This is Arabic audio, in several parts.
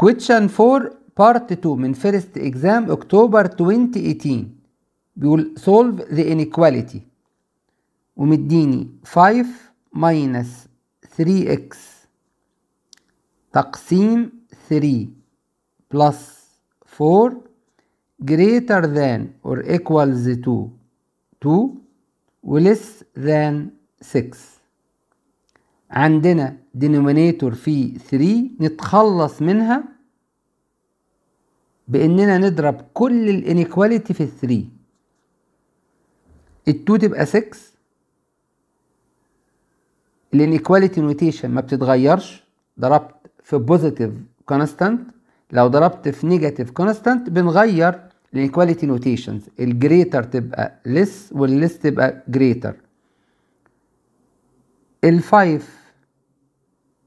question 4 part 2 من first exam اكتوبر 2018 بيقول solve the inequality ومديني 5 minus 3x تقسيم 3 plus 4 greater than or equals to 2 و less than 6 عندنا denominator في 3 نتخلص منها باننا نضرب كل الانيكواليتي في ال 3 ال2 تبقى 6 الانيكواليتي نوتيشن ما بتتغيرش ضربت في بوزيتيف كونستانت لو ضربت في نيجاتيف كونستانت بنغير الانيكواليتي نوتيشنز الجريتر تبقى ليس والليس تبقى جريتر الفايف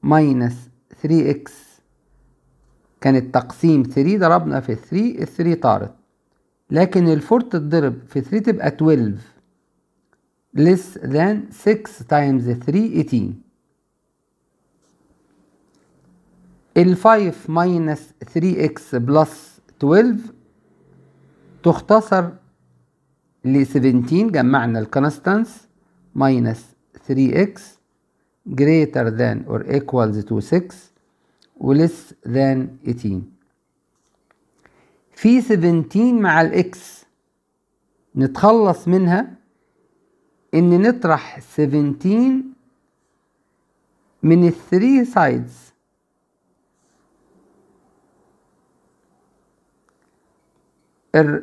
ماينس 3 x كانت تقسيم 3 ضربنا في 3 3 طارت لكن 4 تتضرب في 3 تبقى 12 less than 6 times 3 18 ال 5 minus 3x plus 12 تختصر ل 17 جمعنا constants minus 3x greater than or equals to 6 و less than 18 في 17 مع الاكس نتخلص منها ان نطرح 17 من الثري سايدز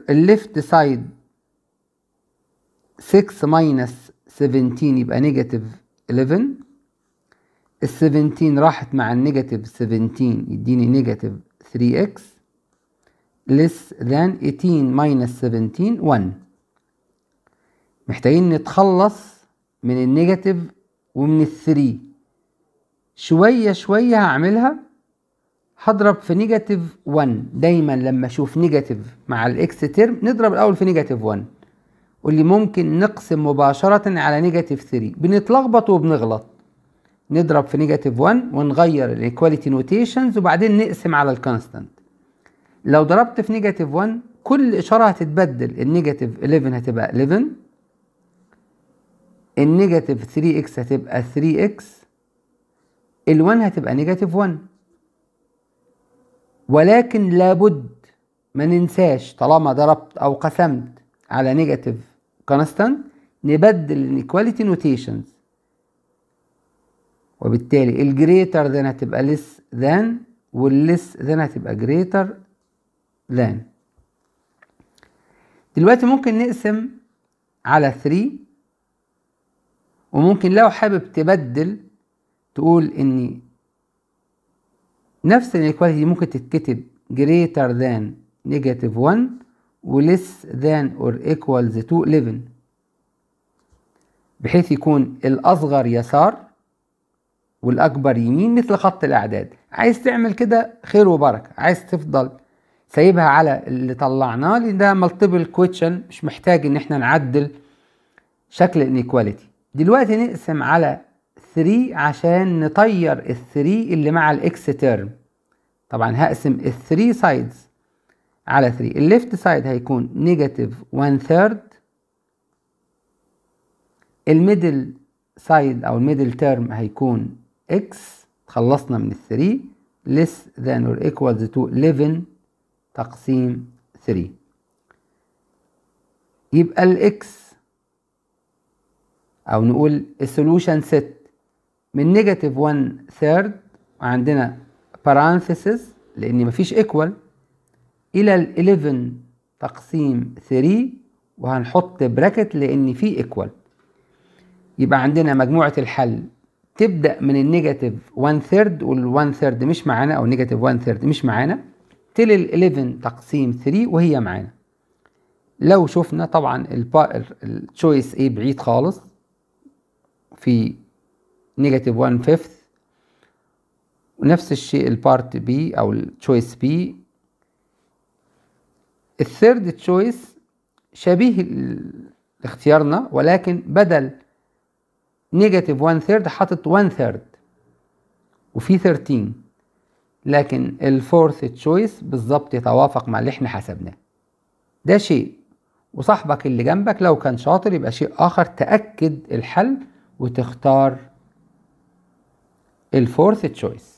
الليفت سايد 6 minus 17 يبقى نيجاتيف 11 ال 17 راحت مع النيجاتيف 17 يديني نيجاتيف 3x less than 18 minus 17 1 محتاجين نتخلص من النيجاتيف ومن الثري شوية شوية هعملها هضرب في نيجاتيف 1 دايما لما اشوف نيجاتيف مع الاكس ترم نضرب الاول في نيجاتيف 1 واللي ممكن نقسم مباشرة على نيجاتيف 3 بنتلخبط وبنغلط نضرب في نيجاتيف 1 ونغير الايكواليتي نوتيشنز وبعدين نقسم على الكونستانت لو ضربت في نيجاتيف 1 كل اشاره هتتبدل النيجاتيف 11 هتبقى 11 النيجاتيف 3 اكس هتبقى 3 اكس ال1 هتبقى نيجاتيف 1 ولكن لابد ما ننساش طالما ضربت او قسمت على نيجاتيف كونستانت نبدل الايكواليتي نوتيشنز وبالتالي الجريتر ذان هتبقى لس ذان واللس ذان هتبقى جريتر ذان دلوقتي ممكن نقسم على 3 وممكن لو حابب تبدل تقول ان نفس دي ممكن تتكتب greater than negative 1 و less than or equals to 11 بحيث يكون الأصغر يسار والاكبر يمين مثل خط الاعداد عايز تعمل كده خير وبركه عايز تفضل سايبها على اللي طلعناه لان ده ملتيبل كويتشن مش محتاج ان احنا نعدل شكل الانيكواليتي دلوقتي نقسم على 3 عشان نطير ال 3 اللي مع الاكس تيرم طبعا هقسم ال 3 سايدز على 3 الليفت سايد هيكون نيجاتيف 1 ثيرد الميدل سايد او الميدل تيرم هيكون اكس تخلصنا من ال 3 less than or equals to 11 تقسيم 3 يبقى x او نقول solution set من نيجاتيف 1 third وعندنا parenthesis لان مفيش equal الى ال 11 تقسيم 3 وهنحط براكت لان في ايكوال يبقى عندنا مجموعه الحل تبدا من النيجاتيف 1 ثيرد وال1 ثيرد مش معانا او نيجاتيف 1 ثيرد مش معانا تل ال 11 تقسيم 3 وهي معانا لو شفنا طبعا التشويس ايه بعيد خالص في نيجاتيف 1 فيفث ونفس الشيء البارت بي او التشويس بي الثيرد تشويس شبيه لاختيارنا ولكن بدل نيجاتيف 1 ثيرد حاطط 1 ثيرد وفي 13 لكن الفورث تشويس بالظبط يتوافق مع اللي احنا حسبناه ده شيء وصاحبك اللي جنبك لو كان شاطر يبقى شيء اخر تاكد الحل وتختار الفورث تشويس